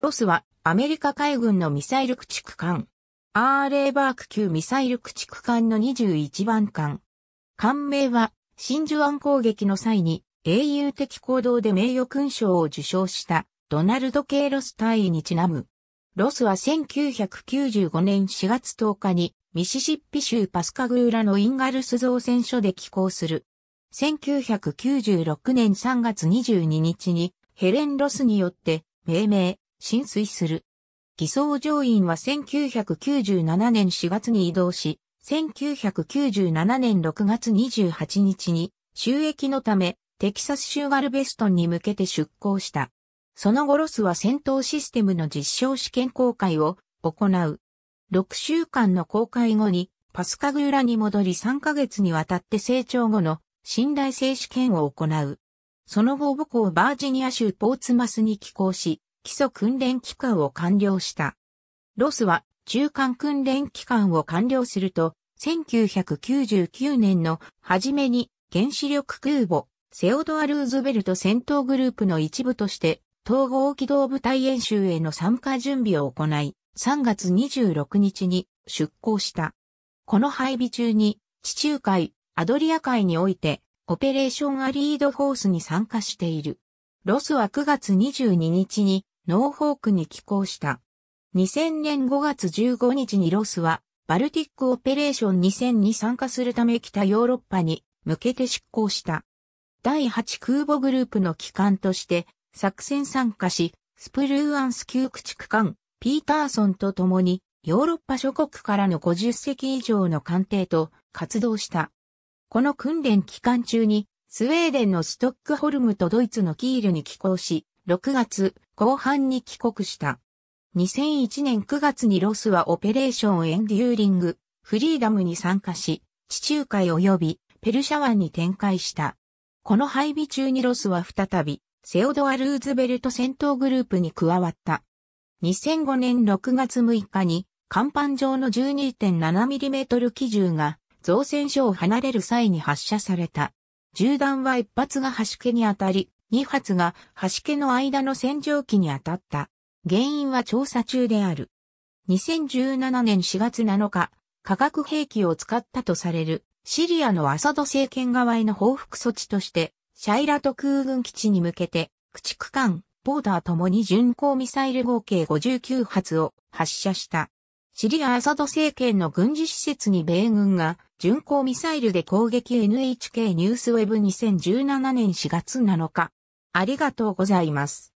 ロスはアメリカ海軍のミサイル駆逐艦。アーレーバーク級ミサイル駆逐艦の21番艦。艦名は真珠湾攻撃の際に英雄的行動で名誉勲章を受章したドナルド・ケイロス隊員にちなむ。ロスは1995年4月10日にミシシッピ州パスカグーラのインガルス造船所で寄港する。1996年3月22日にヘレン・ロスによって命名、浸水する。偽装乗員は1997年4月に移動し、1997年6月28日に収益のためテキサス州ガルベストンに向けて出港した。その後ロスは戦闘システムの実証試験公開を行う。6週間の公開後にパスカグーラに戻り3ヶ月にわたって成長後の信頼性試験を行う。その後母校バージニア州ポーツマスに寄港し、基礎訓練期間を完了した。ロスは中間訓練期間を完了すると、1999年の初めに原子力空母、セオドア・ルーズベルト戦闘グループの一部として、統合機動部隊演習への参加準備を行い、3月26日に出港した。この配備中に、地中海、アドリア海において、オペレーションアリードフォースに参加している。ロスは9月22日にノーホークに寄港した。2000年5月15日にロスはバルティックオペレーション2000に参加するため北ヨーロッパに向けて出港した。第8空母グループの機関として作戦参加し、スプルーアンス級駆逐艦、ピーターソンと共にヨーロッパ諸国からの50隻以上の艦艇と活動した。この訓練期間中にスウェーデンのストックホルムとドイツのキールに寄港し、6月後半に帰国した。2001年9月にロスはオペレーションエンデューリング、フリーダムに参加し、地中海及びペルシャ湾に展開した。この配備中にロスは再び、セオドア・ルーズベルト戦闘グループに加わった。2005年6月6日に、甲板上の 12.7mm 機銃が、造船所を離れる際に発射された。銃弾は一発が端家に当たり、二発が端家の間の洗浄機に当たった。原因は調査中である。2017年4月7日、化学兵器を使ったとされるシリアのアサド政権側への報復措置として、シャイラト空軍基地に向けて、駆逐艦、ボーダーともに巡航ミサイル合計59発を発射した。シリアアサド政権の軍事施設に米軍が巡航ミサイルで攻撃 NHK ニュースウェブ2017年4月7日。ありがとうございます。